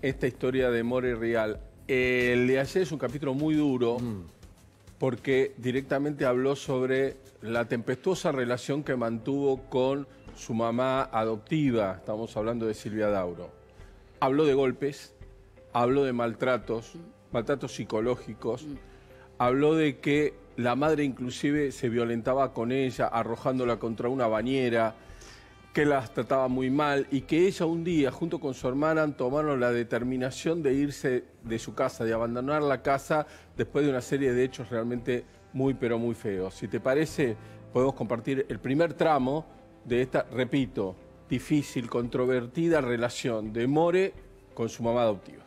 esta historia de More Real. El eh, de ayer es un capítulo muy duro mm. porque directamente habló sobre la tempestuosa relación que mantuvo con su mamá adoptiva, estamos hablando de Silvia Dauro. Habló de golpes, habló de maltratos, mm. maltratos psicológicos, mm. habló de que la madre inclusive se violentaba con ella, arrojándola contra una bañera que las trataba muy mal y que ella un día, junto con su hermana, tomaron la determinación de irse de su casa, de abandonar la casa después de una serie de hechos realmente muy, pero muy feos. Si te parece, podemos compartir el primer tramo de esta, repito, difícil, controvertida relación de More con su mamá adoptiva.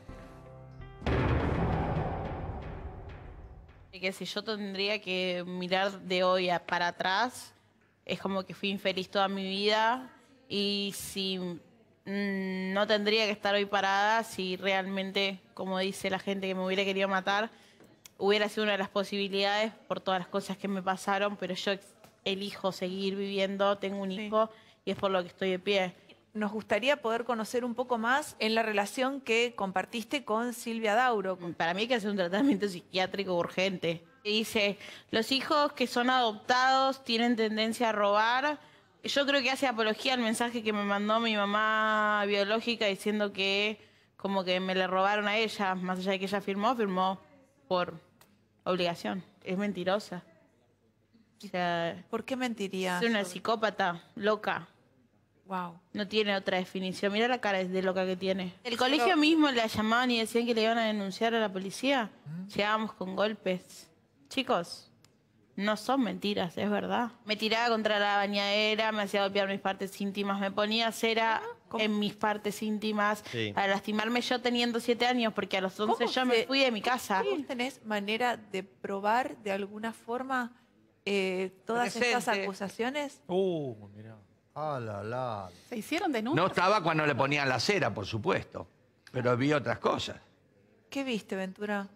Que si yo tendría que mirar de hoy para atrás, es como que fui infeliz toda mi vida, y si mm, no tendría que estar hoy parada, si realmente, como dice la gente que me hubiera querido matar, hubiera sido una de las posibilidades por todas las cosas que me pasaron, pero yo elijo seguir viviendo, tengo un hijo y es por lo que estoy de pie. Nos gustaría poder conocer un poco más en la relación que compartiste con Silvia Dauro. Mm, para mí que hace un tratamiento psiquiátrico urgente. Dice, los hijos que son adoptados tienen tendencia a robar, yo creo que hace apología al mensaje que me mandó mi mamá biológica diciendo que como que me le robaron a ella, más allá de que ella firmó, firmó por obligación. Es mentirosa. sea, ¿Por qué mentiría? Es una psicópata, loca. Wow. No tiene otra definición. Mira la cara de loca que tiene. El colegio mismo la llamaban y decían que le iban a denunciar a la policía. ¿Mm? Llegábamos con golpes. Chicos, no son mentiras, es verdad. Me tiraba contra la bañadera, me hacía golpear mis partes íntimas, me ponía cera ah, en mis partes íntimas para lastimarme yo teniendo siete años, porque a los 11 yo me fui de mi casa. ¿Tenés manera de probar de alguna forma eh, todas estas acusaciones? Uh, Ah, la, la. ¿Se hicieron denuncias? No estaba cuando le ponían la cera, por supuesto, pero vi otras cosas. ¿Qué viste, Ventura?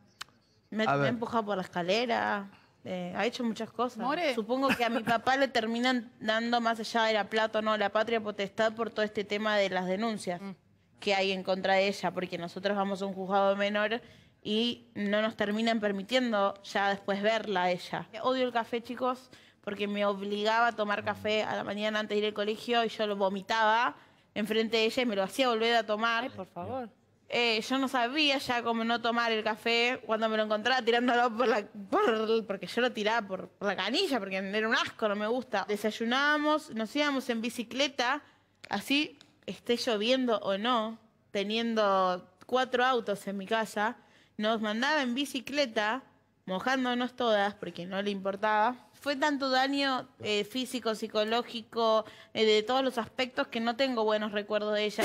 Me, empujaba por la escalera. Eh, ha hecho muchas cosas. Supongo que a mi papá le terminan dando más allá de la plata o no, la patria potestad por todo este tema de las denuncias mm. que hay en contra de ella, porque nosotros vamos a un juzgado menor y no nos terminan permitiendo ya después verla a ella. Eh, odio el café, chicos, porque me obligaba a tomar café a la mañana antes de ir al colegio y yo lo vomitaba enfrente de ella y me lo hacía volver a tomar. Ay, por favor. Eh, yo no sabía ya cómo no tomar el café cuando me lo encontraba tirándolo por la. porque yo lo tiraba por, la canilla, porque era un asco, no me gusta. Desayunábamos, nos íbamos en bicicleta, así esté lloviendo o no, teniendo cuatro autos en mi casa, nos mandaba en bicicleta, mojándonos todas, porque no le importaba. Fue tanto daño eh, físico, psicológico, eh, de todos los aspectos que no tengo buenos recuerdos de ella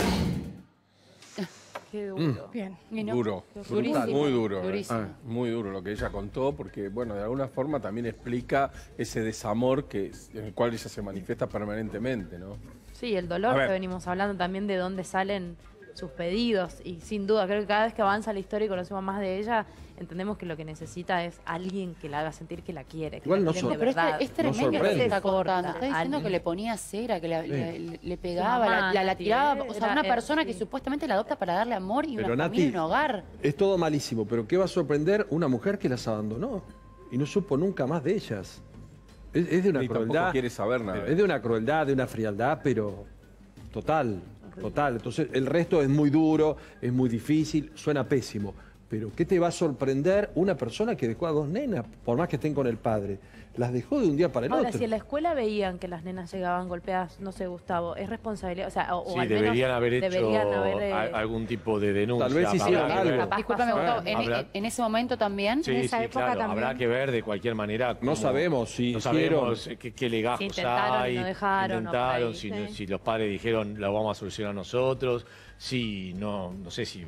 duro. Mm. Bien. Duro. Muy duro. Eh. Ah. Muy duro lo que ella contó, porque, bueno, de alguna forma también explica ese desamor que, en el cual ella se manifiesta permanentemente, ¿no? Sí, el dolor que venimos hablando también de dónde salen sus pedidos y sin duda creo que cada vez que avanza la historia y conocemos más de ella, entendemos que lo que necesita es alguien que la haga sentir que la quiere. Igual no quiere Es, está diciendo que le ponía cera, que le, pegaba, la, tiraba. ¿eh? O sea, una persona que supuestamente la adopta para darle amor y una familia y un hogar. Es todo malísimo, pero ¿qué va a sorprender una mujer que las abandonó y no supo nunca más de ellas? Es, de una crueldad. quiere saber nada. Es de una crueldad, de una frialdad, pero total. Total, entonces el resto es muy duro, es muy difícil, suena pésimo. Pero ¿qué te va a sorprender una persona que dejó a dos nenas, por más que estén con el padre? Las dejó de un día para el Ahora, si en la escuela veían que las nenas llegaban golpeadas, no sé, Gustavo, es responsabilidad, o sea, o, sí, deberían haber hecho eh, algún tipo de denuncia. Tal vez sí, algo. Ah, en, ese momento también, en esa sí, claro, Habrá que ver de cualquier manera. no sabemos si no sabemos qué, qué, legajos si hay, no dejaron, intentaron, si, los padres dijeron, la vamos a solucionar nosotros, Sí, no, no sé si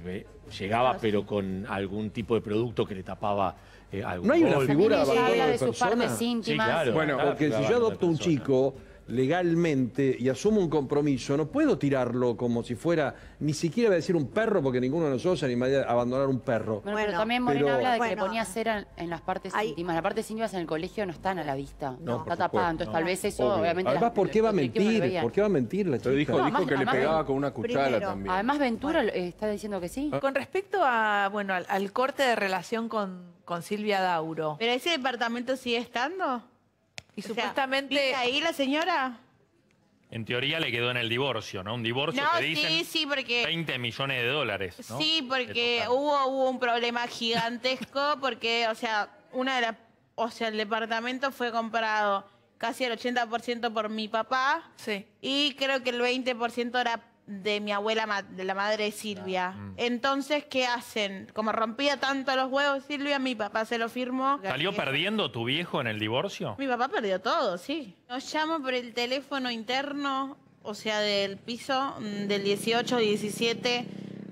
llegaba, pero con algún tipo de producto que le tapaba eh, alguna No hay una figura de, partes íntimas. bueno, porque si yo adopto un chico, legalmente y asumo un compromiso, no puedo tirarlo como si fuera, ni siquiera voy a decir un perro, porque ninguno de nosotros se animaría a abandonar un perro. Bueno, pero también Morena habla de que le ponía cera en, las partes íntimas. Las partes íntimas en el colegio no están a la vista. No, está tapada, entonces tal vez eso obviamente... Además, ¿por qué va a mentir? ¿Por qué va a mentir la chica? dijo, que le pegaba con una cuchara también. Además, Ventura está diciendo que sí. Ah. Con respecto a, bueno, al, al corte de relación con, con Silvia Dauro... ¿Pero ese departamento sigue estando? Y supuestamente... ahí la señora? En teoría le quedó en el divorcio, ¿no? Un divorcio que dicen 20 millones de dólares, Sí, porque hubo, un problema gigantesco porque, o sea, una de las... O sea, el departamento fue comprado casi el 80% por mi papá. Sí. Y creo que el 20% era de mi abuela, de la madre Silvia. Mm. Entonces, ¿qué hacen? Como rompía tanto los huevos Silvia, mi papá se lo firmó. ¿Salió perdiendo tu viejo en el divorcio? Mi papá perdió todo, sí. Nos llamo por el teléfono interno, o sea, del piso mm, del 18, 17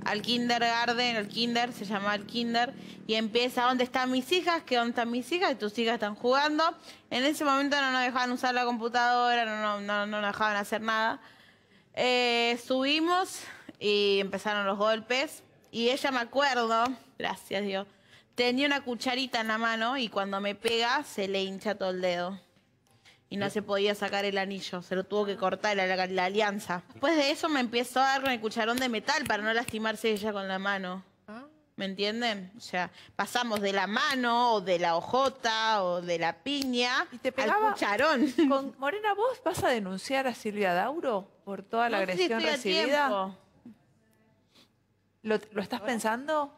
al kindergarten, al kinder, se llama el kinder, y empieza, ¿dónde están mis hijas? ¿Qué dónde están mis hijas? Y tus hijas están jugando. En ese momento no nos dejaban usar la computadora, no, no, no nos dejaban hacer nada. Eh, subimos y empezaron los golpes. Y ella me acuerdo, gracias Dios, tenía una cucharita en la mano y cuando me pega se le hincha todo el dedo. Y no se podía sacar el anillo, se lo tuvo que cortar la, la alianza. Después de eso me empezó a dar con el cucharón de metal para no lastimarse ella con la mano. ¿Me entienden? O sea, pasamos de la mano o de la ojota o de la piña y te al cucharón. Morena, ¿vos vas a denunciar a Silvia Dauro por toda la agresión si recibida? ¿Lo, ¿Lo, estás pensando?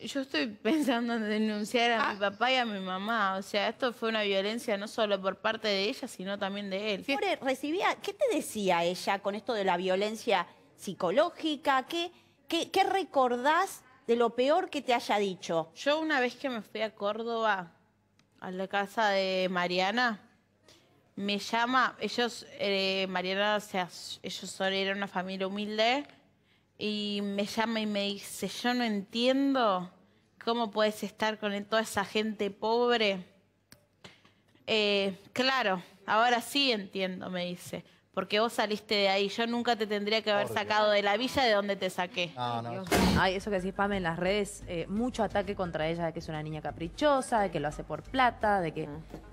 Yo estoy pensando en denunciar a ah. mi papá y a mi mamá. O sea, esto fue una violencia no solo por parte de ella, sino también de él. More, recibía, ¿qué te decía ella con esto de la violencia psicológica? ¿Qué, qué, qué recordás de lo peor que te haya dicho. Yo una vez que me fui a Córdoba, a la casa de Mariana, me llama, ellos, eh, Mariana, o sea, ellos eran una familia humilde, y me llama y me dice, yo no entiendo cómo puedes estar con toda esa gente pobre. Eh, claro, ahora sí entiendo, me dice porque vos saliste de ahí. Yo nunca te tendría que haber sacado de la villa de donde te saqué. Ay, eso que decís, Pame, en las redes, eh, mucho ataque contra ella de que es una niña caprichosa, de que lo hace por plata, de que...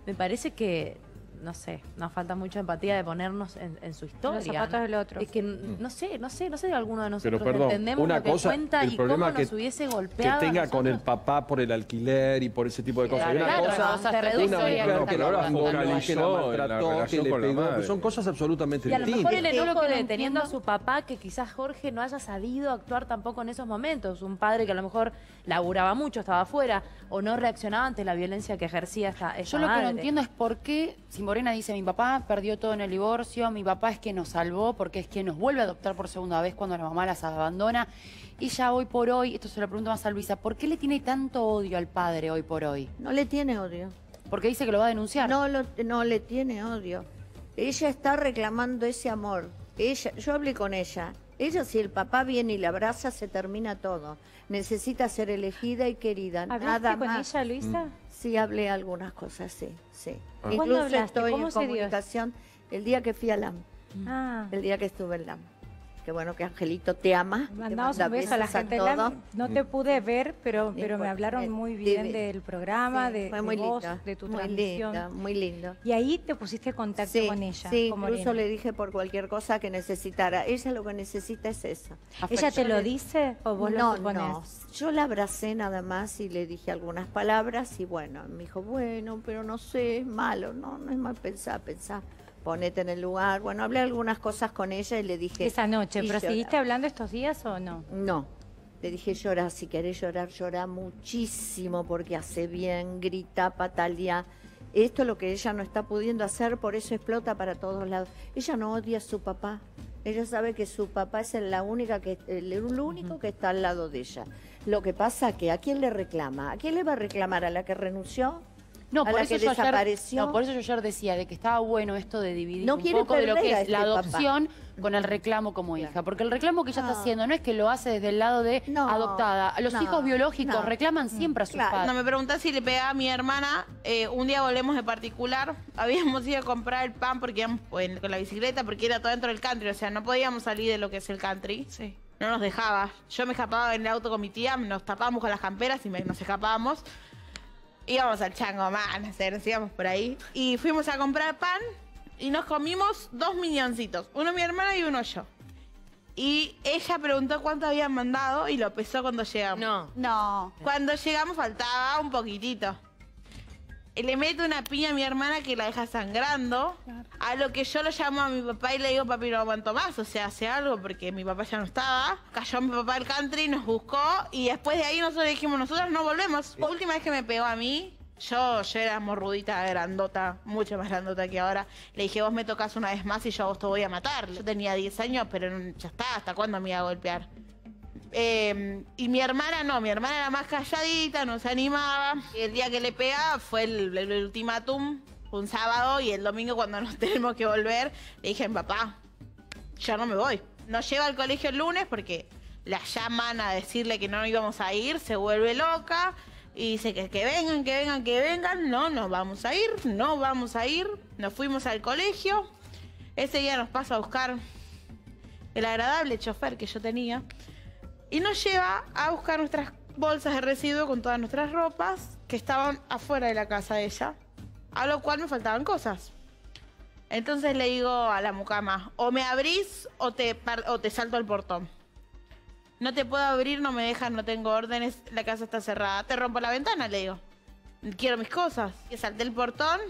Me parece que no sé, nos falta mucha empatía de ponernos en, su historia. otro. Es que mm. no sé, no sé, no sé de alguno de nosotros Pero, perdón, entendemos una cosa, el problema que, hubiese golpeado. Que tenga con el papá por el alquiler y por ese tipo de cosas. se que ahora focalizó, que son cosas absolutamente distintas. Y a lo mejor el enojo de teniendo a su papá, que quizás Jorge no haya sabido actuar tampoco en esos momentos. Un padre que a lo mejor laburaba mucho, estaba afuera, o no reaccionaba ante la violencia que ejercía esta, esta Yo lo que no entiendo es por qué, Morena dice, mi papá perdió todo en el divorcio, mi papá es quien nos salvó porque es quien nos vuelve a adoptar por segunda vez cuando la mamá las abandona. Y ya hoy por hoy, esto se lo pregunto más a Luisa, ¿por qué le tiene tanto odio al padre hoy por hoy? No le tiene odio. Porque dice que lo va a denunciar. No, no le tiene odio. Ella está reclamando ese amor. Ella, yo hablé con ella ella, si el papá viene y la abraza, se termina todo. Necesita ser elegida y querida. ¿Hablaste Nada con ella, Luisa? Mm. Sí, hablé algunas cosas, sí, sí. Incluso estoy en comunicación dio? el día que fui a LAM. Ah. El día que estuve en LAM. Qué bueno que Angelito te ama. Mandamos un beso a la gente. no te pude mm. ver, pero, pero me hablaron muy bien del programa, de, fue muy de, de tu Lindo, muy lindo. Y ahí te pusiste en contacto con ella. Sí, incluso le dije por cualquier cosa que necesitara. Ella lo que necesita es eso. ¿Ella te lo dice o vos lo No, yo la abracé nada más y le dije algunas palabras y bueno, me dijo, bueno, pero no sé, es malo. No, no es mal pensar, pensar ponete en el lugar. Bueno, hablé algunas cosas con ella y le dije... Esa noche, pero seguiste hablando estos días o no? No. Le dije, llora, si querés llorar, llora muchísimo porque hace bien, grita, Patalia, Esto es lo que ella no está pudiendo hacer, por eso explota para todos lados. Ella no odia a su papá. Ella sabe que su papá es el, la única que, el único que está al lado de ella. Lo que pasa que, ¿a quién le reclama? ¿A quién le va a reclamar? ¿A la que renunció? no, por eso desapareció. yo ayer decía de que estaba bueno esto de dividir un poco de lo que es este la adopción con el reclamo como hija. Porque el reclamo que ella está haciendo no es que lo hace desde el lado de adoptada. Los hijos biológicos reclaman siempre a sus padres. No, me preguntás si le pegaba a mi hermana. Eh, un día volvemos de particular. Habíamos ido a comprar el pan porque pues, con la bicicleta porque era todo dentro del country. O sea, no podíamos salir de lo que es el country. no nos dejaba. Yo me escapaba en el auto con mi tía, nos tapábamos con las camperas y nos escapábamos íbamos al chango a hacer, íbamos por ahí. Y fuimos a comprar pan y nos comimos dos milloncitos. Uno mi hermana y uno yo. Y ella preguntó cuánto habían mandado y lo pesó cuando llegamos. No. No. Cuando llegamos faltaba un poquitito le mete una piña a mi hermana que la deja sangrando. A lo que yo lo llamo a mi papá y le digo, papi, no aguanto más, o sea, hace algo porque mi papá ya no estaba. Cayó mi papá al country, nos buscó y después de ahí nosotros dijimos, nosotros no volvemos. La última vez que me pegó a mí, yo, yo era morrudita, grandota, mucho más grandota que ahora. Le dije, vos me tocas una vez más y yo a vos te voy a matar. Yo tenía 10 años, pero ya está, ¿hasta cuándo me iba a golpear? Em, y mi hermana no, mi hermana era más calladita, nos animaba. el día que le pegaba fue el, ultimátum, un sábado, y el domingo cuando nos tenemos que volver, le dije papá, ya no me voy. Nos lleva al colegio el lunes porque la llaman a decirle que no íbamos a ir, se vuelve loca y dice que, que vengan, que vengan, que vengan. No, no vamos a ir, no vamos a ir. Nos fuimos al colegio. Ese día nos pasa a buscar el agradable chofer que yo tenía y nos lleva a buscar nuestras bolsas de residuo con todas nuestras ropas que estaban afuera de la casa de ella, a lo cual me faltaban cosas. Entonces le digo a la mucama, o me abrís o te, te salto al portón. No te puedo abrir, no me dejas, no tengo órdenes, la casa está cerrada. Te rompo la ventana, le digo. Quiero mis cosas. Y salté el portón.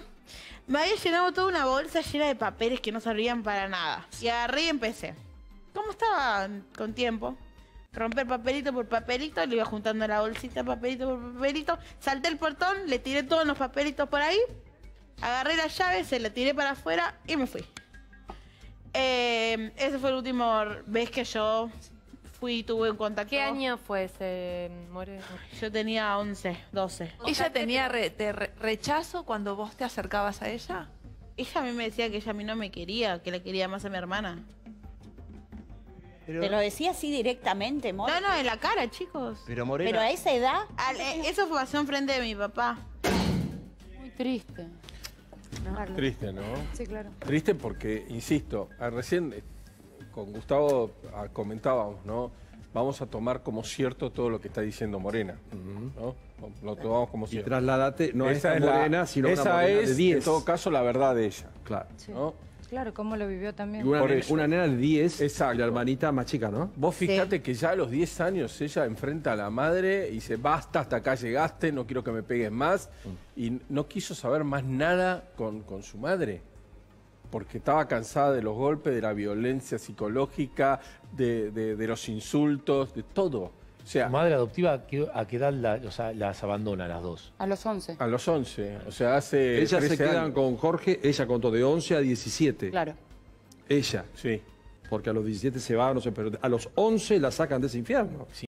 Me había llenado toda una bolsa llena de papeles que no servían para nada. Y agarré y empecé. ¿Cómo estaba con tiempo, romper papelito por papelito, le iba juntando la bolsita papelito por papelito, salté el portón, le tiré todos los papelitos por ahí, agarré la llave, se la tiré para afuera y me fui. Em, ese fue el último vez que yo fui tuve un contacto. ¿Qué año fue ese, Yo tenía 11, 12. ¿Ella tenía rechazo cuando vos te acercabas a ella? Ella a mí me decía que ella a mí no me quería, que la quería más a mi hermana. Te lo decía así directamente, Morena? No, no, en la cara, chicos. Pero a esa edad... Eh, eso fue pasó enfrente de mi papá. Muy triste. Triste, ¿no? Sí, claro. Triste porque, insisto, ah, recién eh, con Gustavo ah, comentábamos, ¿no? Vamos a tomar como cierto todo lo que está diciendo Morena, Lo tomamos como cierto. Y trasladate, no esa es Morena, sino es, en todo caso, la verdad de ella. Claro. Claro, cómo lo vivió también. Una, nena, una de 10, la hermanita más chica, ¿no? Vos fíjate que ya a los 10 años ella enfrenta a la madre y dice, basta, hasta acá llegaste, no quiero que me pegues más. Y no quiso saber más nada con, con su madre porque estaba cansada de los golpes, de la violencia psicológica, de los insultos, de todo madre adoptiva, ¿a qué edad las abandona las dos? A los 11. A los 11. O sea, hace. Ellas se quedan con Jorge, ella contó de 11 a 17. Claro. Ella. Sí. Porque a los 17 se van, no sé, a los 11 la sacan de ese infierno. Sí.